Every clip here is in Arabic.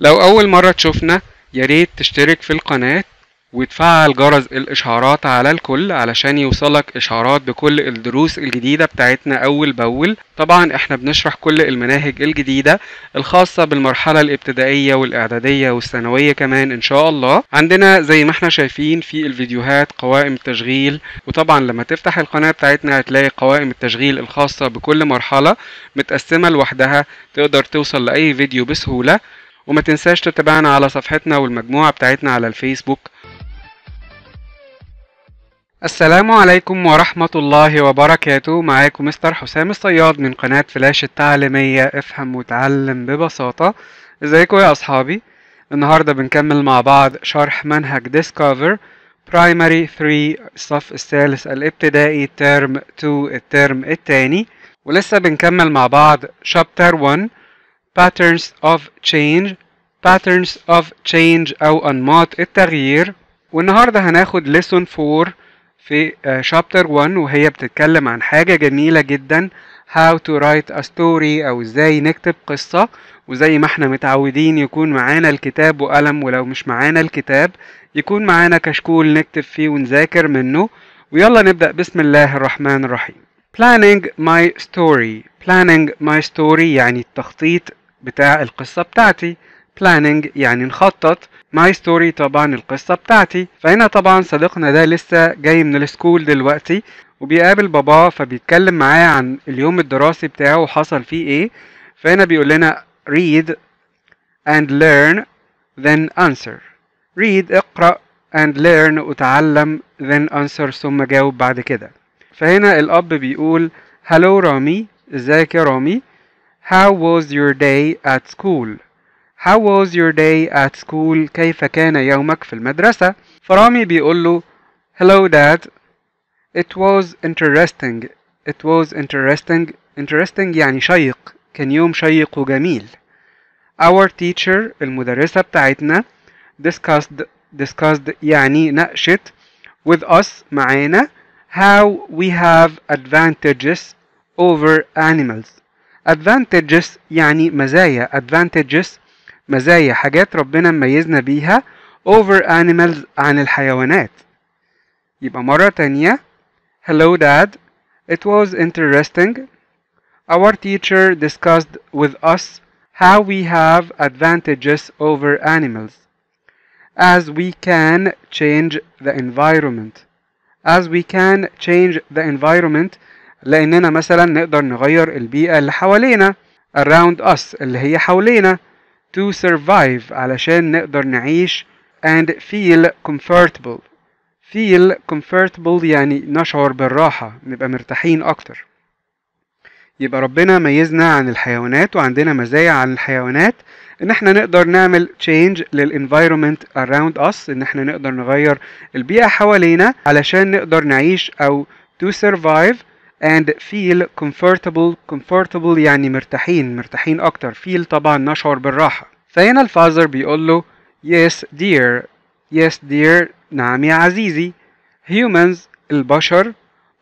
لو أول مرة تشوفنا ياريت تشترك في القناة وتفعل جرس الإشعارات على الكل علشان يوصلك إشعارات بكل الدروس الجديدة بتاعتنا أول بأول طبعا احنا بنشرح كل المناهج الجديدة الخاصة بالمرحلة الابتدائية والإعدادية والثانوية كمان إن شاء الله عندنا زي ما احنا شايفين في الفيديوهات قوائم التشغيل وطبعا لما تفتح القناة بتاعتنا هتلاقي قوائم التشغيل الخاصة بكل مرحلة متقسمة لوحدها تقدر توصل لأي فيديو بسهولة وما تنساش تتابعنا على صفحتنا والمجموعة بتاعتنا على الفيسبوك السلام عليكم ورحمة الله وبركاته معاكم مستر حسام الصياد من قناة فلاش التعليمية افهم وتعلم ببساطة ازيكم يا اصحابي النهاردة بنكمل مع بعض شرح منهج ديسكوفر برايمري 3 الصف الثالث الابتدائي ترم 2 الترم التاني ولسه بنكمل مع بعض شابتر 1 patterns of change patterns of change أو أنماط التغيير والنهاردة هناخد lesson 4 في آه, chapter 1 وهي بتتكلم عن حاجة جميلة جدا how to write a story أو ازاي نكتب قصة وزي ما احنا متعودين يكون معانا الكتاب وقلم ولو مش معانا الكتاب يكون معانا كشكول نكتب فيه ونذاكر منه ويلا نبدأ بسم الله الرحمن الرحيم planning my story planning my story يعني التخطيط بتاع القصة بتاعتي planning يعني نخطط ماي ستوري طبعا القصة بتاعتي فهنا طبعا صديقنا ده لسه جاي من السكول دلوقتي وبيقابل باباه فبيتكلم معاه عن اليوم الدراسي بتاعه وحصل فيه ايه فهنا بيقول لنا read and learn then answer read اقرأ and learn وتعلم then answer ثم جاوب بعد كده فهنا الأب بيقول hello رامي ازيك يا رامي How was your day at school? How was your day at school? كيف كان يومك في المدرسة؟ فرامي بيقول له Hello dad It was interesting It was interesting Interesting يعني شيق كان يوم شيق وجميل Our teacher المدرسة بتاعتنا discussed discussed يعني ناقشت with us معانا how we have advantages over animals advantages يعني مزايا advantages مزايا حاجات ربنا ميزنا بيها over animals عن الحيوانات يبقى مرة تانية Hello Dad It was interesting Our teacher discussed with us how we have advantages over animals as we can change the environment as we can change the environment لاننا مثلا نقدر نغير البيئه اللي حوالينا around us اللي هي حوالينا to survive علشان نقدر نعيش and feel comfortable feel comfortable يعني نشعر بالراحة نبقى مرتاحين أكتر يبقى ربنا ميزنا عن الحيوانات وعندنا مزايا عن الحيوانات ان احنا نقدر نعمل change للenvironment around us ان احنا نقدر نغير البيئة حوالينا علشان نقدر نعيش او to survive and feel comfortable comfortable يعني مرتاحين مرتاحين أكتر feel طبعا نشعر بالراحة فهنا الفازر بيقول له yes dear yes dear نعم يا عزيزي humans البشر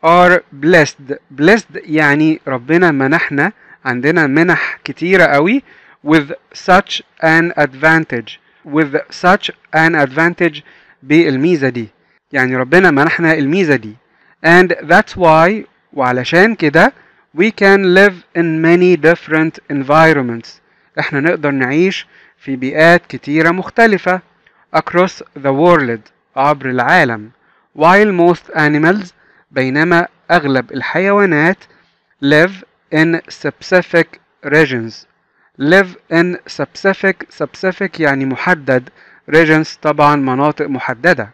are blessed blessed يعني ربنا منحنا عندنا منح كتيرة قوي with such an advantage with such an advantage بالميزة دي يعني ربنا منحنا الميزة دي and that's why وعلشان كده we can live in many different environments احنا نقدر نعيش في بيئات كتيرة مختلفة across the world عبر العالم while most animals بينما أغلب الحيوانات live in specific regions live in specific specific يعني محدد regions طبعا مناطق محددة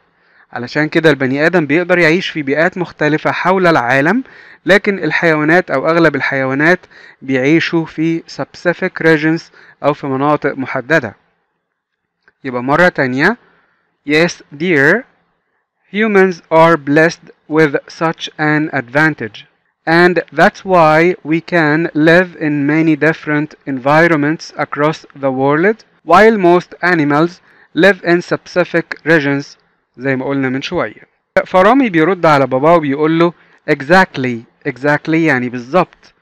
علشان كده البني آدم بيقدر يعيش في بيئات مختلفة حول العالم لكن الحيوانات أو أغلب الحيوانات بيعيشوا في specific regions أو في مناطق محددة يبقى مرة تانية Yes dear humans are blessed with such an advantage and that's why we can live in many different environments across the world while most animals live in specific regions زي ما قلنا من شوية فرامي بيرد على باباه وبيقول له exactly exactly يعني بالظبط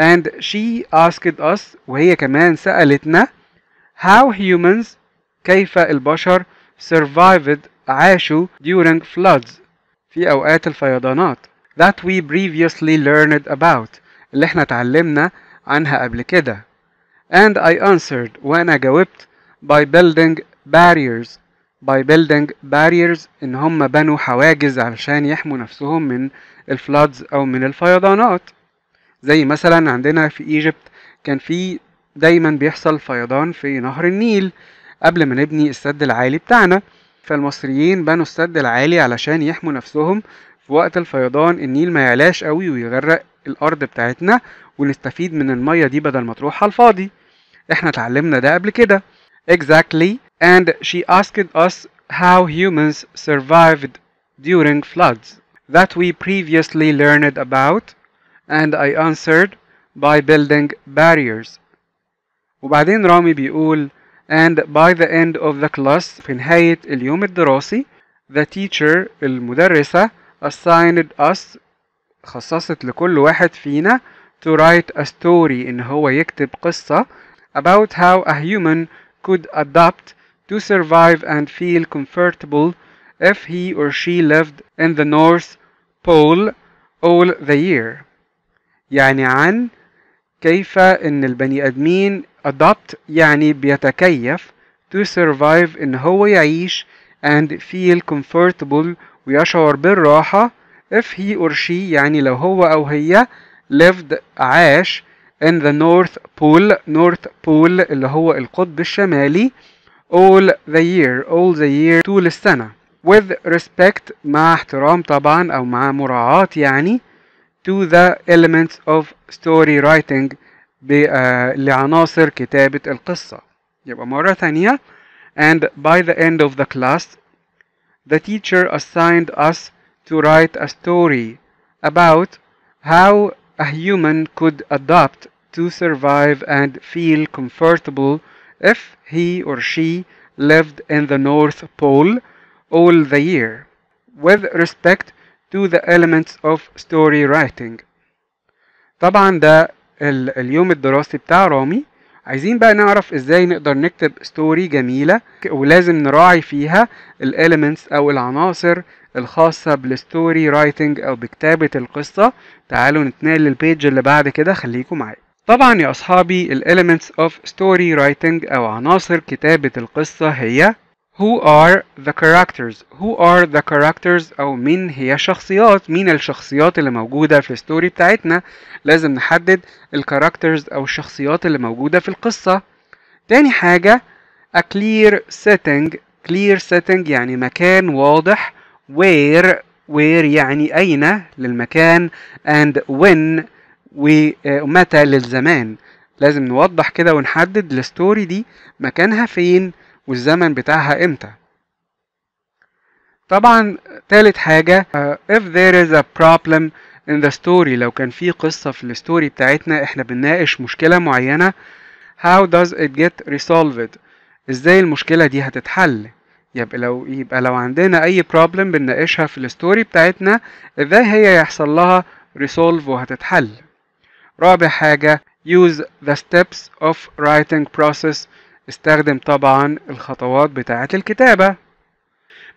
and she asked us وهي كمان سألتنا how humans كيف البشر survived عاشوا during floods في أوقات الفيضانات that we previously learned about اللي احنا اتعلمنا عنها قبل كده and I answered وأنا جاوبت by building barriers by building barriers ان هم بنوا حواجز علشان يحموا نفسهم من الفلادز او من الفيضانات زي مثلا عندنا في ايجيبت كان في دايما بيحصل فيضان في نهر النيل قبل ما نبني السد العالي بتاعنا فالمصريين بنوا السد العالي علشان يحموا نفسهم في وقت الفيضان النيل ما يعلاش قوي ويغرق الارض بتاعتنا ونستفيد من الميه دي بدل ما تروح على الفاضي احنا اتعلمنا ده قبل كده exactly and she asked us how humans survived during floods that we previously learned about and I answered by building barriers وبعدين رامي بيقول and by the end of the class في نهاية اليوم الدراسي the teacher المدرسة assigned us خصصت لكل واحد فينا to write a story إن هو يكتب قصة about how a human could adapt to survive and feel comfortable if he or she lived in the North Pole all the year يعني عن كيف ان البني ادمين adopt يعني بيتكيف to survive ان هو يعيش and feel comfortable ويشعر بالراحة if he or she يعني لو هو او هي lived عاش in the North Pole North Pole اللي هو القطب الشمالي all the year all the year طول السنة with respect مع احترام طبعا أو مع مراعاة يعني to the elements of story writing لعناصر كتابة القصة يبقى مرة ثانية and by the end of the class the teacher assigned us to write a story about how a human could adapt to survive and feel comfortable if he or she lived in the North Pole all the year, with respect to the elements of story writing. طبعا ده اليوم الدراسي بتاع رامي عايزين بقى نعرف ازاي نقدر نكتب ستوري جميله ولازم نراعي فيها الاليمنتس او العناصر الخاصه بالستوري رايتنج او بكتابه القصه تعالوا نتنقل للبيج اللي بعد كده خليكم معايا طبعا يا أصحابي الـ elements of story writing أو عناصر كتابة القصة هي Who are the characters? Who are the characters أو مين هي الشخصيات؟ مين الشخصيات اللي موجودة في الستوري بتاعتنا؟ لازم نحدد الكاركترز أو الشخصيات اللي موجودة في القصة. تاني حاجة a clear setting clear setting يعني مكان واضح where where يعني أين للمكان and when ومتى للزمان لازم نوضح كده ونحدد الستوري دي مكانها فين والزمن بتاعها امتى طبعا تالت حاجة آه، if there is a problem in the story لو كان في قصة في الستوري بتاعتنا احنا بنناقش مشكلة معينة how does it get resolved ازاي المشكلة دي هتتحل يبقى لو يبقى لو عندنا اي problem بنناقشها في الستوري بتاعتنا ازاي هي يحصل لها resolve وهتتحل رابع حاجة use the steps of writing process استخدم طبعا الخطوات بتاعة الكتابة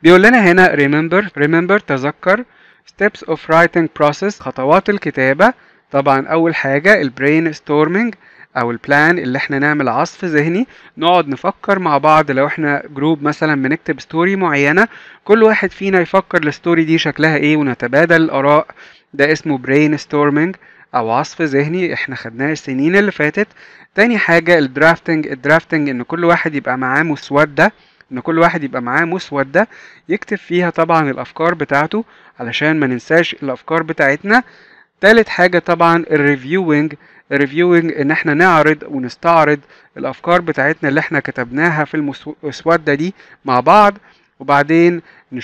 بيقول لنا هنا remember remember تذكر steps of writing process خطوات الكتابة طبعا أول حاجة البرين ستورمينج أو البلان اللي احنا نعمل عصف ذهني نقعد نفكر مع بعض لو احنا جروب مثلا بنكتب ستوري معينة كل واحد فينا يفكر الستوري دي شكلها ايه ونتبادل الآراء ده اسمه برين ستورمينج او عصف ذهني احنا خدناه السنين اللي فاتت تاني حاجة الدرافتنج الدرافتنج ان كل واحد يبقى معاه مسودة ان كل واحد يبقى معاه مسودة يكتب فيها طبعا الافكار بتاعته علشان ما ننساش الافكار بتاعتنا تالت حاجة طبعا الريفيوينج الريفيوينج ان احنا نعرض ونستعرض الافكار بتاعتنا اللي احنا كتبناها في المسودة دي مع بعض وبعدين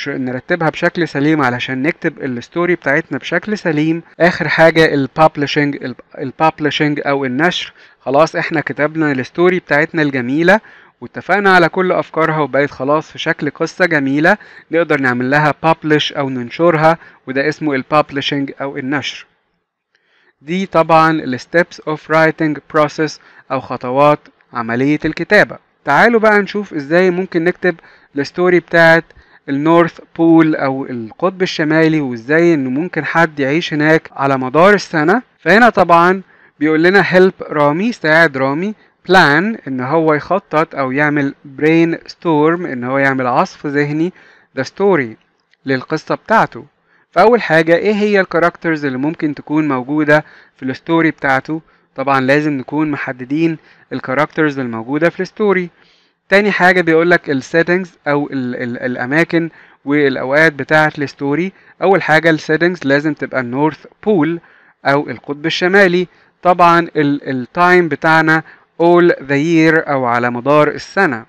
نرتبها بشكل سليم علشان نكتب الستوري بتاعتنا بشكل سليم اخر حاجه الببلشنج الببلشنج او النشر خلاص احنا كتبنا الستوري بتاعتنا الجميله واتفقنا على كل افكارها وبقت خلاص في شكل قصه جميله نقدر نعمل لها ببلش او ننشرها وده اسمه الببلشنج او النشر دي طبعا الستبس اوف رايتنج بروسيس او خطوات عمليه الكتابه تعالوا بقى نشوف ازاي ممكن نكتب الستوري بتاعت النورث بول او القطب الشمالي وازاي انه ممكن حد يعيش هناك على مدار السنه فهنا طبعا بيقول لنا هيلب رامي ساعد رامي بلان ان هو يخطط او يعمل برين ستورم ان هو يعمل عصف ذهني ذا ستوري للقصه بتاعته فاول حاجه ايه هي الكاركترز اللي ممكن تكون موجوده في الستوري بتاعته طبعا لازم نكون محددين الكاركترز الموجوده في الستوري تاني حاجه بيقول لك السيتنجز او الـ الـ الاماكن والاوقات بتاعه الستوري اول حاجه السيتنجز لازم تبقى النورث بول او القطب الشمالي طبعا التايم بتاعنا all the year او على مدار السنه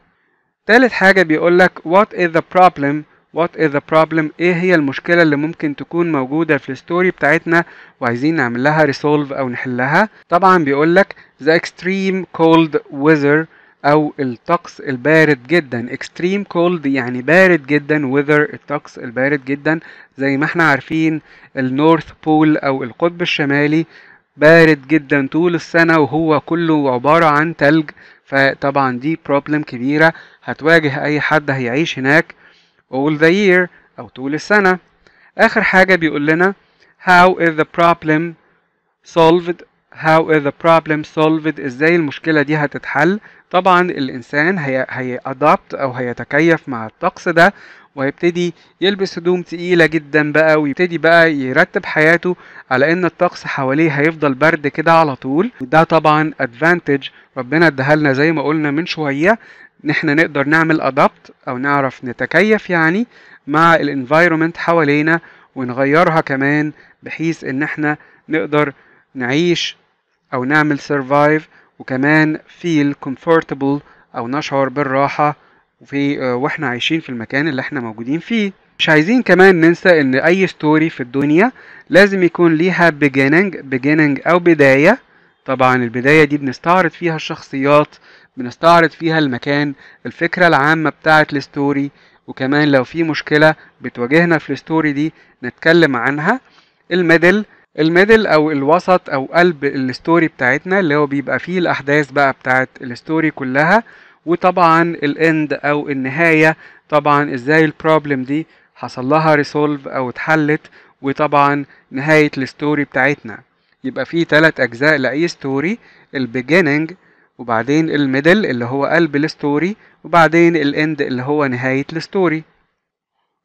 تالت حاجه بيقول لك what is the problem وات از ذا بروبلم ايه هي المشكله اللي ممكن تكون موجوده في الستوري بتاعتنا وعايزين نعمل لها ريسولف او نحلها طبعا بيقول لك ذا extreme cold weather او الطقس البارد جدا extreme cold يعني بارد جدا weather الطقس البارد جدا زي ما احنا عارفين النورث بول او القطب الشمالي بارد جدا طول السنة وهو كله عبارة عن تلج فطبعا دي بروبلم كبيرة هتواجه أي حد هيعيش هناك all the year أو طول السنة آخر حاجة بيقول لنا how is the problem solved how is the problem solved ازاي المشكله دي هتتحل طبعا الانسان هي هيأدابت او هيتكيف مع الطقس ده وهيبتدي يلبس هدوم تقيله جدا بقى ويبتدي بقى يرتب حياته على ان الطقس حواليه هيفضل برد كده على طول وده طبعا ادفانتج ربنا ادهلنا زي ما قلنا من شويه ان احنا نقدر نعمل ادابت او نعرف نتكيف يعني مع الانفايرومنت حوالينا ونغيرها كمان بحيث ان احنا نقدر نعيش أو نعمل سيرفايف وكمان فيل comfortable أو نشعر بالراحة في آه، واحنا عايشين في المكان اللي احنا موجودين فيه مش عايزين كمان ننسى ان اي ستوري في الدنيا لازم يكون ليها beginning beginning او بداية طبعا البداية دي بنستعرض فيها الشخصيات بنستعرض فيها المكان الفكرة العامة بتاعة الستوري وكمان لو في مشكلة بتواجهنا في الستوري دي نتكلم عنها الميدل الميدل او الوسط او قلب الستوري بتاعتنا اللي هو بيبقى فيه الاحداث بقى بتاعت الستوري كلها وطبعا الاند او النهايه طبعا ازاي البروبلم دي حصل لها ريسولف او اتحلت وطبعا نهايه الستوري بتاعتنا يبقى فيه تلات اجزاء لاي ستوري البيجيننج وبعدين الميدل اللي هو قلب الستوري وبعدين الاند اللي هو نهايه الستوري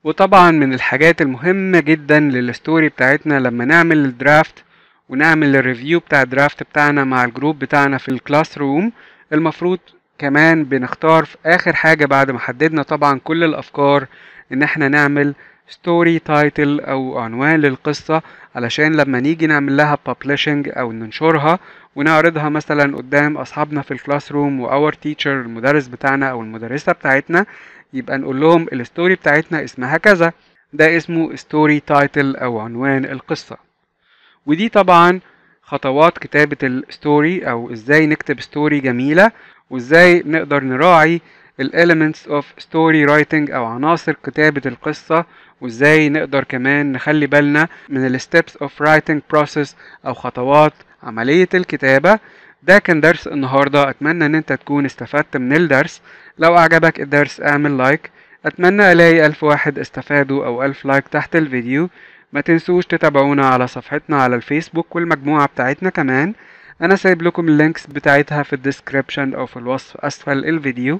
وطبعا من الحاجات المهمة جدا للستوري بتاعتنا لما نعمل الدرافت ونعمل الريفيو بتاع الدرافت بتاعنا مع الجروب بتاعنا في الكلاس روم المفروض كمان بنختار في اخر حاجة بعد ما حددنا طبعا كل الافكار ان احنا نعمل ستوري تايتل او عنوان للقصة علشان لما نيجي نعمل لها ببلشنج او ننشرها ونعرضها مثلا قدام اصحابنا في الكلاس روم واور تيتشر المدرس بتاعنا او المدرسة بتاعتنا يبقى نقول لهم الستوري بتاعتنا اسمها كذا ده اسمه ستوري تايتل او عنوان القصة ودي طبعا خطوات كتابة الستوري او ازاي نكتب ستوري جميلة وازاي نقدر نراعي elements of story writing او عناصر كتابة القصة وازاي نقدر كمان نخلي بالنا من ال steps of writing process او خطوات عملية الكتابة ده كان درس النهاردة اتمنى ان انت تكون استفدت من الدرس لو اعجبك الدرس اعمل لايك اتمنى الاقي الف واحد استفادوا او الف لايك تحت الفيديو ما تنسوش تتابعونا على صفحتنا على الفيسبوك والمجموعة بتاعتنا كمان انا سايب لكم اللينكس بتاعتها في الديسكريبشن او في الوصف اسفل الفيديو